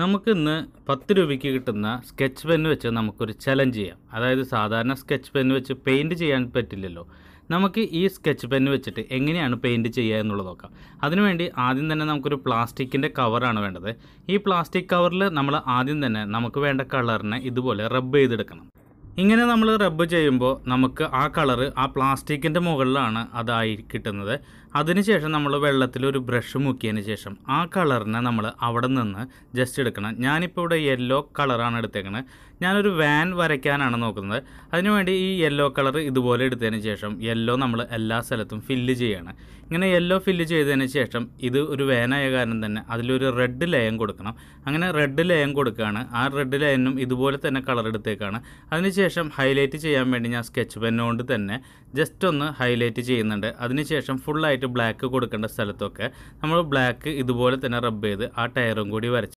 നമുക്കിന്ന് പത്ത് രൂപയ്ക്ക് കിട്ടുന്ന സ്കെച്ച് പെൻ വെച്ച് നമുക്കൊരു ചലഞ്ച് ചെയ്യാം അതായത് സാധാരണ സ്കെച്ച് പെൻ വെച്ച് പെയിൻറ് ചെയ്യാൻ പറ്റില്ലല്ലോ നമുക്ക് ഈ സ്കെച്ച് പെൻ വെച്ചിട്ട് എങ്ങനെയാണ് പെയിൻറ് ചെയ്യുക എന്നുള്ളത് നോക്കാം അതിനുവേണ്ടി ആദ്യം തന്നെ നമുക്കൊരു പ്ലാസ്റ്റിക്കിൻ്റെ കവറാണ് വേണ്ടത് ഈ പ്ലാസ്റ്റിക് കവറിൽ നമ്മൾ ആദ്യം തന്നെ നമുക്ക് വേണ്ട കളറിനെ ഇതുപോലെ റബ്ബ് ചെയ്തെടുക്കണം ഇങ്ങനെ നമ്മൾ റബ്ബ് ചെയ്യുമ്പോൾ നമുക്ക് ആ കളർ ആ പ്ലാസ്റ്റിക്കിൻ്റെ മുകളിലാണ് അതായി കിട്ടുന്നത് അതിനുശേഷം നമ്മൾ വെള്ളത്തിൽ ഒരു ബ്രഷ് മുക്കിയതിന് ശേഷം ആ കളറിനെ നമ്മൾ അവിടെ നിന്ന് ജസ്റ്റ് എടുക്കണം ഞാനിപ്പോൾ ഇവിടെ യെല്ലോ കളറാണ് എടുത്തേക്കുന്നത് ഞാനൊരു വാൻ വരയ്ക്കാനാണ് നോക്കുന്നത് അതിനുവേണ്ടി ഈ യെല്ലോ കളർ ഇതുപോലെ എടുത്തതിന് ശേഷം യെല്ലോ നമ്മൾ എല്ലാ സ്ഥലത്തും ഫില്ല് ചെയ്യണം ഇങ്ങനെ യെല്ലോ ഫില്ല് ചെയ്തതിന് ശേഷം ഇത് ഒരു വാനായ കാരണം തന്നെ അതിലൊരു റെഡ് ലയം കൊടുക്കണം അങ്ങനെ റെഡ് ലയം കൊടുക്കുകയാണ് ആ റെഡ് ലയനും ഇതുപോലെ തന്നെ കളർ എടുത്തേക്കാണ് അതിനുശേഷം ശേഷം ഹൈലൈറ്റ് ചെയ്യാൻ വേണ്ടി ഞാൻ സ്കെച്ച് പെന്നുകൊണ്ട് തന്നെ ജസ്റ്റ് ഒന്ന് ഹൈലൈറ്റ് ചെയ്യുന്നുണ്ട് അതിനുശേഷം ഫുള്ളായിട്ട് ബ്ലാക്ക് കൊടുക്കേണ്ട സ്ഥലത്തൊക്കെ നമ്മൾ ബ്ലാക്ക് ഇതുപോലെ തന്നെ റബ്ബ് ചെയ്ത് ആ ടയറും കൂടി വരച്ച്